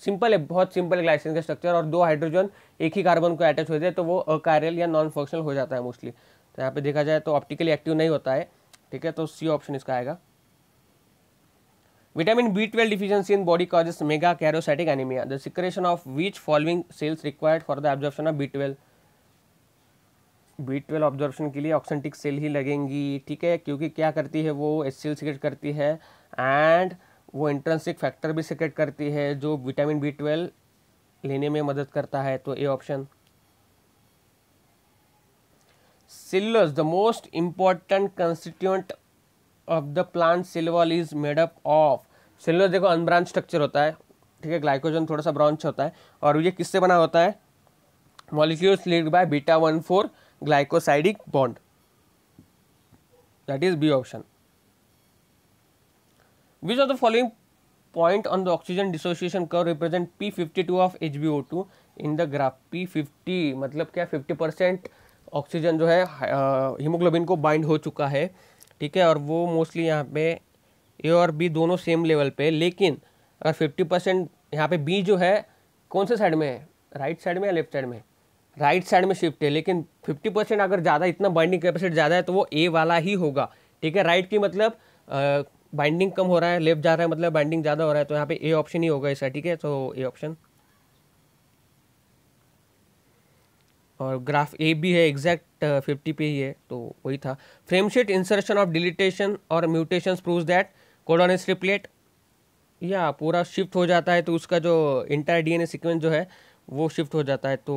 सिंपल है बहुत सिंपल है ग्लाइसिन का स्ट्रक्चर और दो हाइड्रोजन एक ही कार्बन को अटैच होते हैं तो वो अकायरल या नॉन फंक्शनल हो जाता है मोस्टली तो यहाँ पे देखा जाए तो ऑप्टिकली एक्टिव नहीं होता है ठीक है तो सी ऑप्शन इसका आएगा Vitamin B12 deficiency in body causes megakaryocytic anemia. The secretion of which following cells required for the absorption of B12? B12 absorption के लिए ऑक्सेंटिक सेल ही लगेंगी ठीक है क्योंकि क्या करती है वो एच सिक्रेट करती है एंड वो इंट्रेंसिक फैक्टर भी सिक्रेट करती है जो विटामिन बी ट्वेल्व लेने में मदद करता है तो A option cellulose the most important constituent of the plant cell wall is made up of cellular देखो अनब्रांच स्ट्रक्चर होता है ठीक है ग्लाइकोजन थोड़ा सा ब्रांच होता है और ये किससे बना होता है molecules linked by beta one four glycosidic bond that is B option which the following point on the oxygen dissociation curve represent P fifty two of H B O two in the graph P fifty मतलब क्या फिफ्टी परसेंट ऑक्सीजन जो है हीमोग्लोबिन uh, को बाइंड हो चुका है ठीक है और वो मोस्टली यहाँ पे ए और बी दोनों सेम लेवल पे लेकिन अगर फिफ्टी परसेंट यहाँ पर बी जो है कौन से साइड में है राइट साइड में या लेफ्ट साइड में राइट साइड में शिफ्ट है लेकिन फिफ्टी परसेंट अगर ज़्यादा इतना बाइंडिंग कैपेसिटी ज़्यादा है तो वो ए वाला ही होगा ठीक है राइट की मतलब बाइंडिंग कम हो रहा है लेफ्ट जा रहा है मतलब बाइंडिंग ज़्यादा हो रहा है तो यहाँ पे ए ऑप्शन ही होगा ऐसा ठीक है तो ए ऑप्शन और ग्राफ ए भी है एग्जैक्ट फिफ्टी पे ही है तो वही था फ्रेमशीट इंसर्शन ऑफ डिलीटेशन और mutation prove that codon as triplet या पूरा शिफ्ट हो जाता है तो उसका जो इंटायर डीएनए सीक्वेंस जो है वो शिफ्ट हो जाता है तो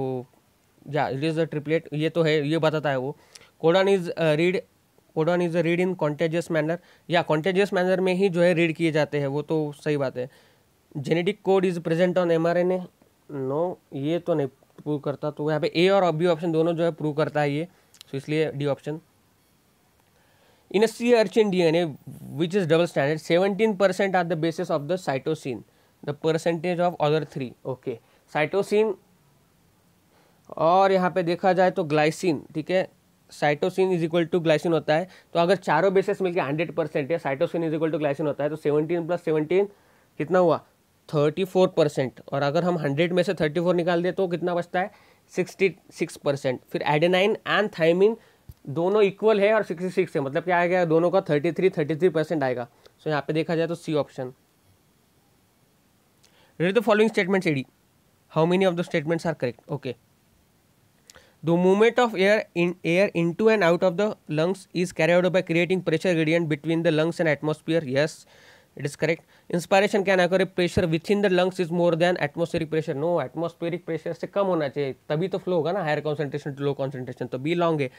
या इट इज़ अ ट्रिपलेट ये तो है ये बताता है वो codon is read codon is a read in contiguous manner या कॉन्टेजियस मैनर में ही जो है रीड किए जाते हैं वो तो सही बात है genetic code is present on M R N A no ये तो नहीं प्रूव करता तो यहाँ पे ए और बी ऑप्शन दोनों जो है प्रूव करता है ये सो तो इसलिए D option in a sea urchin DNA which is double stranded 17 percent are the basis of the cytosine the percentage of other three okay cytosine और यहाँ पे देखा जाए तो ग्लाइसिन ठीक है cytosine is equal to glycine होता है तो अगर चारों बेसिस मिलकर हंड्रेड परसेंट है cytosine is equal to glycine होता है तो सेवनटीन प्लस सेवनटीन कितना हुआ थर्टी फोर परसेंट और अगर हम हंड्रेड में से थर्टी फोर निकाल दें तो कितना बचता है सिक्सटी सिक्स परसेंट फिर एडेनाइन एंड थाइमिन दोनों इक्वल है और सिक्सटी सिक्स है मतलब क्या आएगा दोनों का thirty three thirty three percent आएगा सो यहाँ पे देखा जाए तो C option read the following statement and how many of the statements are correct okay the movement of air in air in to and out of the lungs is carry out by creating pressure gradient between the lungs and atmosphere yes it is correct inspiration can occur pressure within the lungs is more than atmospheric pressure no atmospheric pressure से कम होना चाहिए तभी तो फ्लो होगा ना higher concentration to low concentration तो बी लॉन्ग है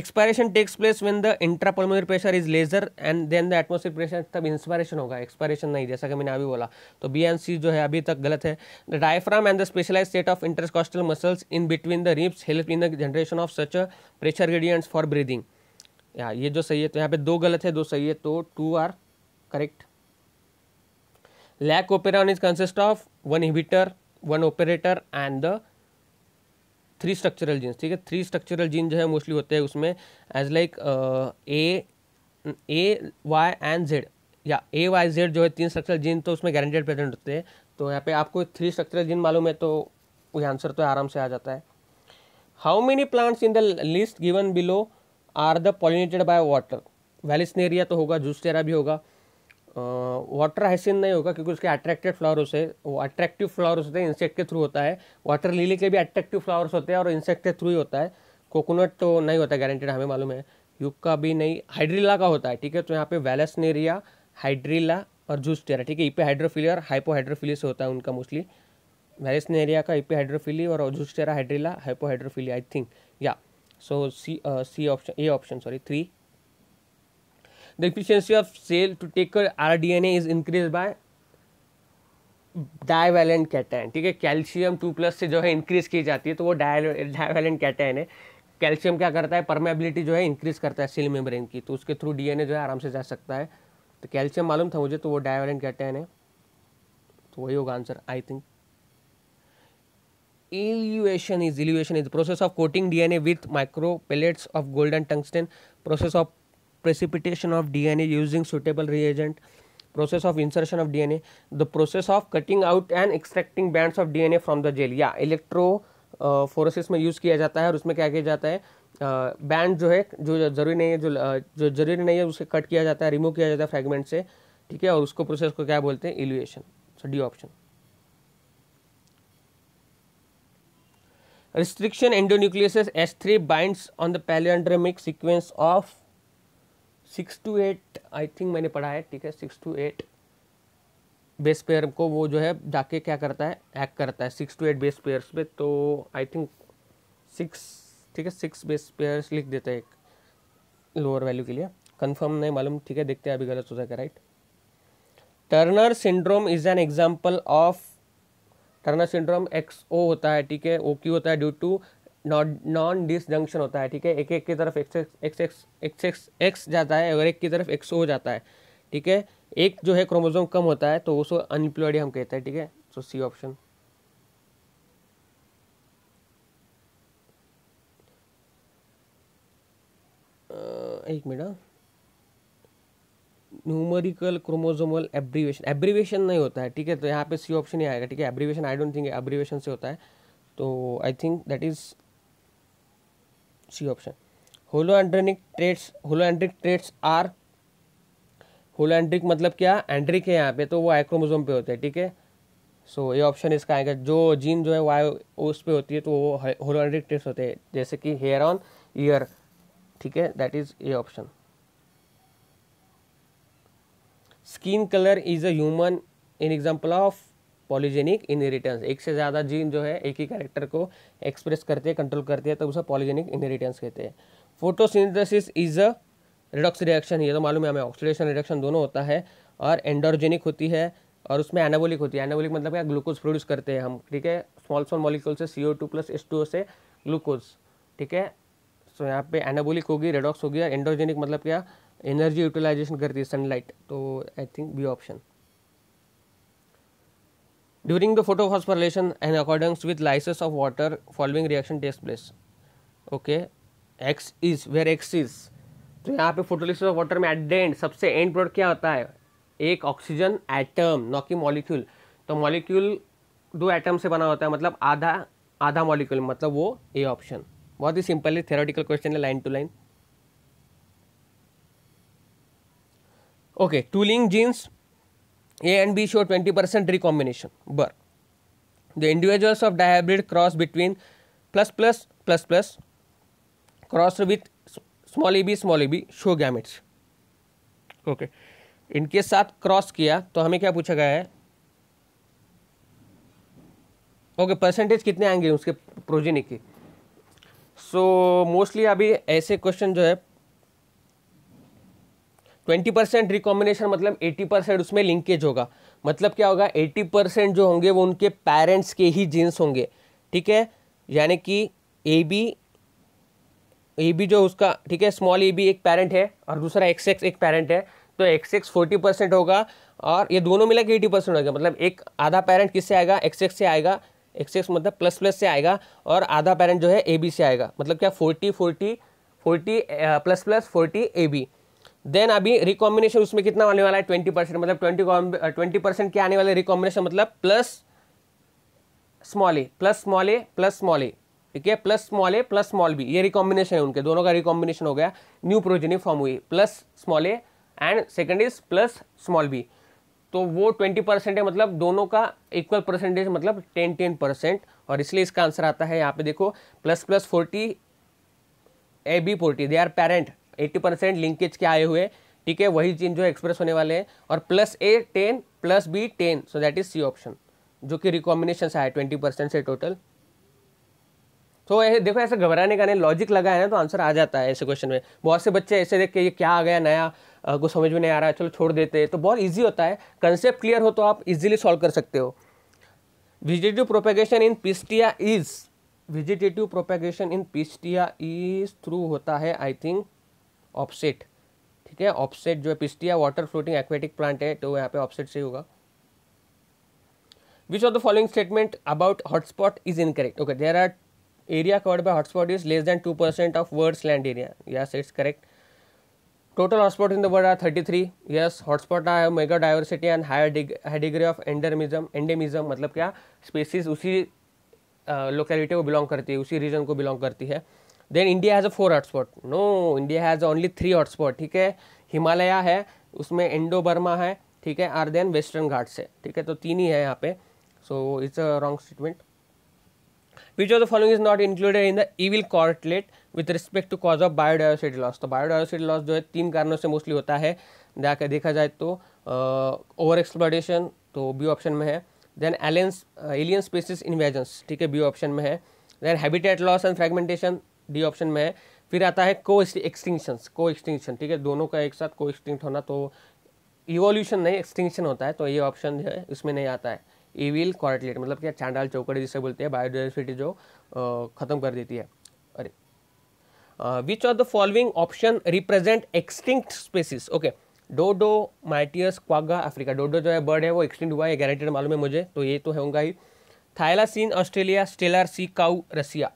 expiration takes place when the intrapulmonary pressure is lesser and then the atmospheric pressure तब इंस्पायरेशन होगा एक्सपायरेशन नहीं जैसा कि मैंने अभी बोला तो बी एंड सी जो है अभी तक गलत है the diaphragm and the specialised set of intercostal muscles in between the ribs help in the generation of such pressure gradients for breathing या ये जो सही है तो यहाँ पे दो गलत है दो सही है तो two are correct lac operon is consist of one inhibitor one operator and the three structural genes ठीक है थ्री स्ट्रक्चरल जीन जो है मोस्टली होते हैं उसमें as like a A Y and Z या ए वाई जेड जो है तीन स्ट्रक्चरल जीन तो उसमें गारंटेड प्रेजेंट होते हैं तो यहाँ पे आपको थ्री स्ट्रक्चरल जीन मालूम है तो वही आंसर तो आराम से आ जाता है how many plants in the list given below are the pollinated by water Vallisneria तो होगा जूसटेरा भी होगा वाटर हाइसिन नहीं होगा क्योंकि उसके अट्रैक्टेड फ्लावर्स है वो अट्रैक्टिव फ्लावर्स होते हैं इंसेक्ट के थ्रू होता है वाटर लिली के भी अट्रैक्टिव फ्लावर्स होते हैं और इंसेक्ट के थ्रू ही होता है कोकोनट तो नहीं होता गारंटेड हमें मालूम है युग का भी नहीं हाइड्रिला का होता है ठीक है तो यहाँ पे वेलेसनेरिया हाइड्रिला और जूस्टेरा ठीक है पे e हाइड्रोफिली और हाइपोहाइड्रोफिली से होता है उनका मोस्टली वेलेसनेरिया का पे e हाइड्रोफिली और Zostera Hydrilla hypohydrophily I think या so C C option A option sorry three the efficiency of cell to take care rDNA is increased by divalent cation ठीक है कैल्शियम टू प्लस से जो है इंक्रीज की जाती है तो वो डायवेलेंट कैटाइन है कैल्शियम क्या करता है परमेबिलिटी जो है इंक्रीज करता है सेल मेम्ब्रेन की तो उसके थ्रू डीएनए जो है आराम से जा सकता है तो कैल्शियम मालूम था मुझे तो वो डायवेलेंट कैटाइन है तो वही होगा answer I think elution is elution is process of coating DNA with micro pellets of golden tungsten process of precipitation of DNA using suitable reagent, process of insertion of DNA, the process of cutting out and extracting bands of DNA from the gel. या इलेक्ट्रो फोरोसिस में use किया जाता है और उसमें क्या किया जाता है बैंड uh, जो है जो जरूरी नहीं है जो जो जरूरी नहीं है उसे कट किया जाता है रिमूव किया जाता है फ्रैगमेंट से ठीक है और उसको प्रोसेस को क्या बोलते हैं elution so D option restriction endonucleases S3 binds on the paleoandremic sequence of six to eight I think मैंने पढ़ा है ठीक है six to eight base pair को वो जो है जाके क्या करता है हैक करता है six to eight base pairs पे तो आई थिंक सिक्स ठीक है सिक्स बेस पेयर्स लिख देते हैं एक लोअर वैल्यू के लिए कंफर्म नहीं मालूम ठीक है देखते हैं अभी गलत हो जाएगा right Turner syndrome is an example of Turner syndrome X O होता है ठीक है ओ क्यू होता है ड्यू टू नॉन डिसजंक्शन होता है ठीक है एक एक की तरफ X X X X X जाता है और एक की तरफ एक्स हो जाता है ठीक है एक जो है क्रोमोजोम कम होता है तो उसको अनइम्प्लॉयड हम कहते हैं ठीक है सो सी ऑप्शन एक minute numerical chromosomal abbreviation abbreviation नहीं होता है ठीक है तो यहाँ पे सी ऑप्शन ही आएगा ठीक है abbreviation I don't think abbreviation से होता है तो I think that is C option holandric traits holandric traits are holandric मतलब क्या एंड्रिक है यहाँ पे तो वो आइक्रोमोजोम पे होते हैं ठीक है सो ये ऑप्शन इसका आएगा जो जीन जो है वो उस पर होती है तो वो होलोएंड्रिक ट्रेट्स होते हैं जैसे कि हेयर ऑन ईयर ठीक है that is A option skin colour is a human in example of polygenic inheritance एक से ज़्यादा जीन जो है एक ही कैरेक्टर को एक्सप्रेस करते हैं कंट्रोल करते हैं तो उसे पॉलीजेनिक इनहेरिटेंस कहते हैं photosynthesis is a redox reaction ये तो मालूम है हमें ऑक्सीडेशन रिडक्शन दोनों होता है और एंडोर्जेनिक होती है और उसमें एनाबोलिक होती है एनाबोलिक मतलब क्या ग्लूकोज प्रोड्यूस करते हैं हम ठीक है स्मॉल स्मॉल मॉलिक्यूल से C O two plus H two O से ग्लूकोज ठीक है सो यहाँ पे एनाबोलिक होगी रेडॉक्स होगी और एंडोर्जेनिक मतलब क्या एनर्जी यूटिलाइजेशन करती है सनलाइट तो I think B option During the photophosphorylation in accordance with lysis of water following reaction takes place. Okay, x is where x is तो यहाँ पे फोटोलिस ऑफ वाटर में एट द एंड सबसे एंड प्रोडक्ट क्या होता है एक ऑक्सीजन एटम नॉ कि मॉलिक्यूल तो मॉलिक्यूल दो एटम से बना होता है मतलब आधा आधा मॉलिक्यूल मतलब वो ए ऑप्शन बहुत ही सिंपल है थेरोटिकल क्वेश्चन है line to line okay two linked genes A and B show twenty percent recombination बर the individuals of dihybrid cross between plus plus plus plus cross with small A B small A B show gametes okay इनके साथ क्रॉस किया तो हमें क्या पूछा गया है ओके okay, परसेंटेज कितने आएंगे उसके प्रोजेनिक की सो मोस्टली अभी ऐसे क्वेश्चन जो है ट्वेंटी परसेंट रिकॉम्बिनेशन मतलब एट्टी परसेंट उसमें लिंकेज होगा मतलब क्या होगा एट्टी परसेंट जो होंगे वो उनके पेरेंट्स के ही जीन्स होंगे ठीक है यानी कि ए बी ए बी जो उसका ठीक है स्मॉल ए बी एक पेरेंट है और दूसरा एक्स एक्स एक पेरेंट है तो एक्स एक्स फोर्टी परसेंट होगा और ये दोनों मिला के एटी परसेंट होगा मतलब एक आधा पेरेंट किससे आएगा एक्स एक्स से आएगा एक्स एक्स मतलब प्लस प्लस से आएगा और आधा पेरेंट जो है ए बी से आएगा मतलब क्या forty forty forty plus plus forty A B then अभी रिकॉम्बिनेशन उसमें कितना आने वाला है ट्वेंटी परसेंट मतलब ट्वेंटी ट्वेंटी परसेंट क्या आने वाले रिकॉम्बिनेशन मतलब plus small A plus small A plus small A ठीक है plus small A plus small B ये रिकॉम्बिनेशन है उनके दोनों का रिकॉम्बिनेशन हो गया न्यू प्रोजेनी फॉर्म हुई plus small A and second is plus small B तो वो ट्वेंटी परसेंट है मतलब दोनों का इक्वल परसेंटेज मतलब टेन टेन परसेंट और इसलिए इसका आंसर आता है यहाँ पे देखो plus plus forty A B forty they are parent eighty percent linkage के आए हुए ठीक है वही चीज जो एक्सप्रेस होने वाले हैं और plus A ten plus B ten so that is C option जो कि रिकॉम्बिनेशन से आया ट्वेंटी परसेंट से टोटल तो ऐसे देखो ऐसे घबराने का नहीं लॉजिक लगा है ना तो आंसर आ जाता है ऐसे क्वेश्चन में बहुत से बच्चे ऐसे देख के ये क्या आ गया नया को समझ में नहीं आ रहा है चलो छोड़ देते हैं तो बहुत ईजी होता है कंसेप्ट क्लियर हो तो आप इजीली सॉल्व कर सकते हो vegetative propagation in Pistia is vegetative propagation in Pistia is through होता है आई थिंक ऑप्सेट ठीक है ऑप्सेट जो है Pistia water floating aquatic plant है तो यहाँ पे ऑप्सेट से होगा which of the following statement about hotspot is incorrect okay there are area covered by hotspot is less than two percent of world land area yes it's correct total hotspot in the world are thirty three yes hotspot are mega diversity and higher high degree of endemism endemism मतलब क्या स्पेसिस उसी लोकेलिटी uh, को बिलोंग करती है उसी रीजन को बिलोंग करती है then India has a four hotspot no India has only three hotspot ठीक है हिमालया है उसमें इंडो बर्मा है ठीक है आर देन वेस्टर्न घाट्स है ठीक है तो तीन ही है यहाँ पे so it's a wrong statement which of the following is not included in the evil quartet with respect to cause of biodiversity loss तो बायोडाइवर्सिटी लॉस जो है तीन कारणों से मोस्टली होता है जाकर देखा जाए तो ओवर एक्सप्लोडेशन तो बी ऑप्शन में है then aliens alien species invasions ठीक है बी ऑप्शन में है then habitat loss and fragmentation D option में है फिर आता है को एक्सटिंक्शन को एक्सटिंक्शन ठीक है दोनों का एक साथ को एक्सटिंक्ट होना तो इवोल्यूशन नहीं एक्सटिंक्शन होता है तो ये ऑप्शन जो है इसमें नहीं आता है ईविल क्वारटलेट मतलब क्या चांडाल चौकड़ी जिसे बोलते हैं बायोडाइवर्सिटी जो ख़त्म कर देती है अरे which are the following option represent extinct species okay dodo Mauritius quagga Africa dodo जो है बर्ड है वो एक्सटिंक्ट हुआ है गारंटेड मालूम है मुझे तो ये तो उनका ही thylacine Australia Steller sea cow Russia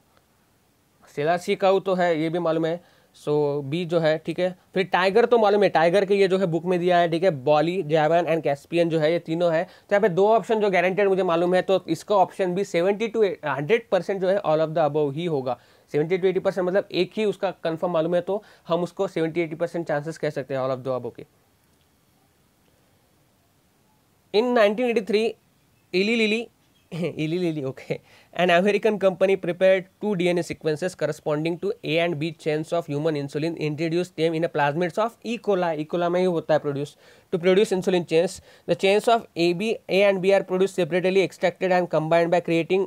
सेलासी काउ तो है ये भी मालूम है सो बी जो है ठीक है फिर टाइगर तो मालूम है टाइगर के ये जो है बुक में दिया है ठीक है बॉली जैवन एंड कैस्पियन जो है ये तीनों है तो यहाँ पे दो ऑप्शन जो गारंटेड मुझे मालूम है तो इसका ऑप्शन भी सेवेंटी टू हंड्रेड परसेंट जो है ऑल ऑफ द अबव ही होगा सेवेंटी टू एटी परसेंट मतलब एक ही उसका कन्फर्म मालूम है तो हम उसको सेवेंटी एटी परसेंट चांसेस कह सकते हैं ऑल ऑफ द अबव के in nineteen three Eli Lilly Eli Lilly, okay. An American company prepared two DNA sequences corresponding to A and B chains of human insulin, introduced them in a plasmids of E. coli. E. coli में ही होता है produce. To produce insulin chains, the chains of A, B, A and B are produced separately, extracted and combined by creating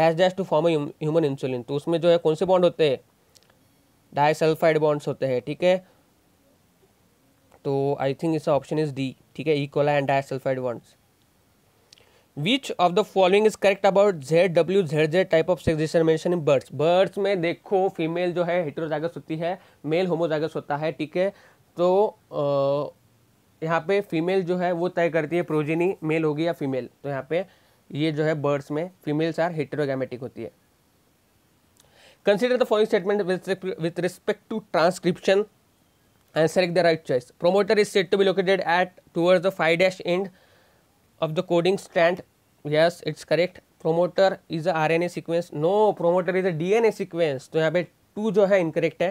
dash dash to form a hum, human insulin. तो उसमें जो है कौन से bond होते हैं Disulfide bonds होते हैं ठीक है तो I think इसका option is D, ठीक है E. coli and disulfide bonds. Which of the following is correct about Z W Z Z type of sex mention in birds birds में देखो फीमेल जो है हिटरोजागस होती है मेल होमोजागस होता है ठीक है तो यहाँ पे फीमेल जो है वो तय करती है प्रोजीनी मेल होगी या फीमेल तो यहाँ पे ये जो है बर्ड्स में फीमेल्स आर हेटेरोगैमेटिक होती है consider the following statement with respect to transcription and select the right choice promoter is set to be located at towards the five dash end of the coding strand yes it's correct promoter is a rna sequence no promoter is a dna sequence तो यहाँ पे two jo hai incorrect hai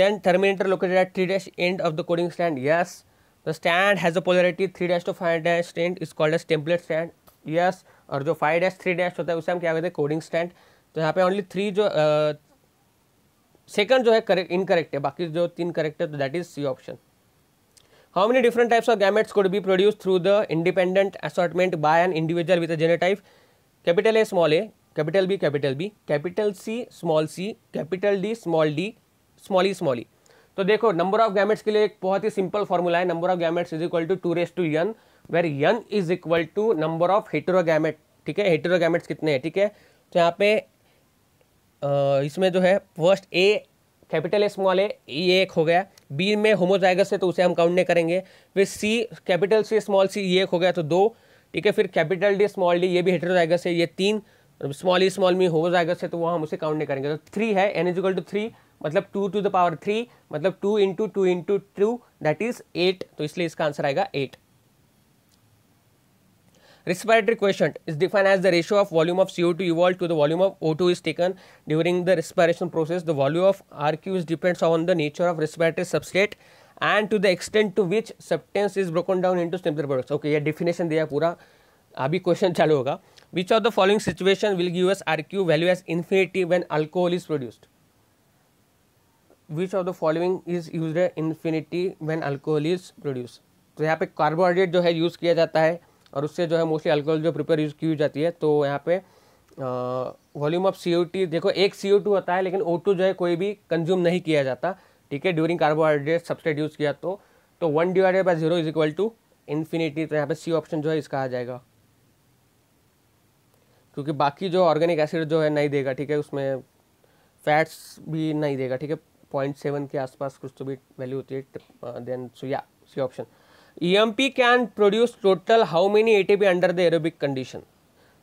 then terminator located at 3 dash end of the coding strand yes the strand has a polarity 3 dash to 5 dash strand is called as template strand yes aur jo 5 dash 3 dash hota hai usse hum kya kehte हैं coding strand तो yahan pe only 3 jo uh, second जो है करेक्ट इनकरेक्ट है बाकी जो तीन करेक्ट है तो that is C option How many different types of gametes could be produced through the independent assortment by an individual with a genotype capital A small a, capital B capital B, capital C small c, capital D small d, small e small e. तो देखो नंबर ऑफ गैमेट्स के लिए एक बहुत ही सिंपल फॉर्मूला है number of gametes is equal to two raise to n where n is equal to number of heterogamete ठीक है हेटेरोगैमेट्स कितने हैं ठीक है तो यहाँ पे इसमें जो है first A capital A small A ये एक हो गया बी में होमोजाइगस है तो उसे हम काउंट नहीं करेंगे फिर सी कैपिटल सी स्मॉल सी ये एक हो गया तो दो ठीक है फिर कैपिटल डी स्मॉल डी ये भी हेटरोजाइगस है ये तीन स्मॉल ई स्मॉल मी होमोजाइगस है तो वहाँ हम उसे काउंट नहीं करेंगे तो थ्री है एन इजिकल टू थ्री मतलब two to the power three मतलब two into two into two that is eight तो इसलिए इसका आंसर आएगा eight respiratory quotient is defined as the ratio of volume of CO2 evolved to the volume of O2 is taken during the respiration process. The value of RQ is depends on the nature of respiratory substrate and to the extent to which substance is broken down into simpler products. Okay, ये definition दिया पूरा अभी question चालू होगा. Which of the following situation will give us RQ value as infinity when alcohol is produced? Which of the following is used at infinity when alcohol is produced? तो यहाँ पे कार्बोहाइड्रेट जो है यूज़ किया जाता है और उससे जो है मोस्टली अल्कोहल जो प्रिपेयर यूज़ की जाती है तो यहाँ पे volume of C O T देखो एक सी ओ टू होता है लेकिन ओ टू जो है कोई भी कंज्यूम नहीं किया जाता ठीक है ड्यूरिंग कार्बोहाइड्रेट सब्सटेट यूज़ किया तो तो one divided by zero is equal to infinity तो यहाँ पे सी ऑप्शन जो है इसका आ जाएगा क्योंकि बाकी जो ऑर्गेनिक एसिड जो है नहीं देगा ठीक है उसमें फैट्स भी नहीं देगा ठीक है पॉइंट सेवन के आसपास कुछ तो भी वैल्यू होती है देन सो या C option M e EMP can produce total how many ATP under the aerobic condition?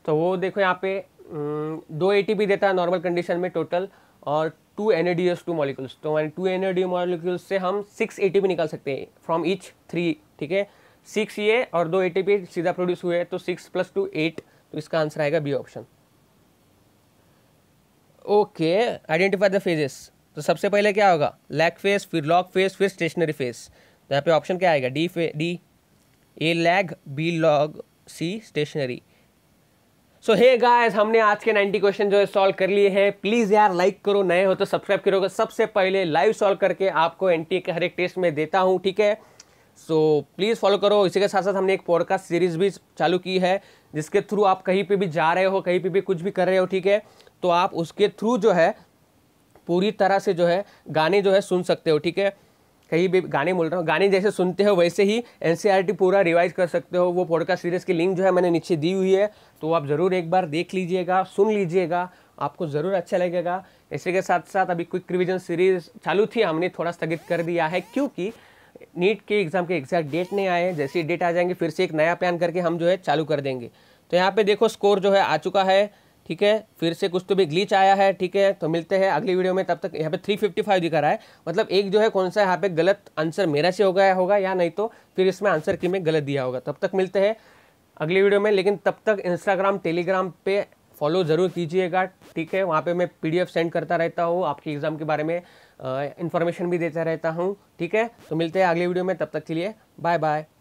तो वो देखो यहाँ पे दो ए टी ATP देता है नॉर्मल कंडीशन में टोटल और two N A D S two molecules तो हमारे two N A D molecules से हम सिक्स ए टी पी निकाल सकते हैं फ्रॉम ईच थ्री ठीक है सिक्स ये और दो ए टी पी सीधा प्रोड्यूस हुए तो सिक्स प्लस टू एट तो इसका आंसर आएगा B option okay identify the phases तो सबसे पहले क्या होगा लैक फेज फिर लॉक फेस फिर स्टेशनरी फेस तो यहाँ पे ऑप्शन क्या आएगा डी फे D A lag B log C stationary so hey guys हमने आज के 90 क्वेश्चन जो है सॉल्व कर लिए हैं प्लीज़ यार लाइक करो नए हो तो सब्सक्राइब करोगे सबसे पहले लाइव सॉल्व करके आपको एन के हर एक टेस्ट में देता हूँ ठीक है सो प्लीज़ फॉलो करो इसी के साथ साथ हमने एक पॉडकास्ट सीरीज़ भी चालू की है जिसके थ्रू आप कहीं पे भी जा रहे हो कहीं पे भी कुछ भी कर रहे हो ठीक है तो आप उसके थ्रू जो है पूरी तरह से जो है गाने जो है सुन सकते हो ठीक है कहीं भी गाने बोल रहा हूँ गाने जैसे सुनते हो वैसे ही एन e पूरा रिवाइज कर सकते हो वो पॉडकास्ट सीरीज़ की लिंक जो है मैंने नीचे दी हुई है तो आप ज़रूर एक बार देख लीजिएगा सुन लीजिएगा आपको ज़रूर अच्छा लगेगा इसी के साथ साथ अभी क्विक रिविजन सीरीज़ चालू थी हमने थोड़ा स्थगित कर दिया है क्योंकि नीट के एग्ज़ाम के एग्जैक्ट डेट नहीं आए जैसे डेट आ जाएंगे फिर से एक नया प्लान करके हम जो है चालू कर देंगे तो यहाँ पे देखो स्कोर जो है आ चुका है ठीक है फिर से कुछ तो भी ग्लीच आया है ठीक है तो मिलते हैं अगली वीडियो में तब तक यहाँ पे 355 दिखा रहा है मतलब एक जो है कौन सा यहाँ पे गलत आंसर मेरा से हो गया होगा या नहीं तो फिर इसमें आंसर की में गलत दिया होगा तब तक मिलते हैं अगली वीडियो में लेकिन तब तक इंस्टाग्राम टेलीग्राम पे फॉलो ज़रूर कीजिएगा ठीक है वहाँ पर मैं पी सेंड करता रहता हूँ आपके एग्ज़ाम के बारे में इन्फॉर्मेशन भी देता रहता हूँ ठीक है तो मिलते हैं अगली वीडियो में तब तक के लिए बाय बाय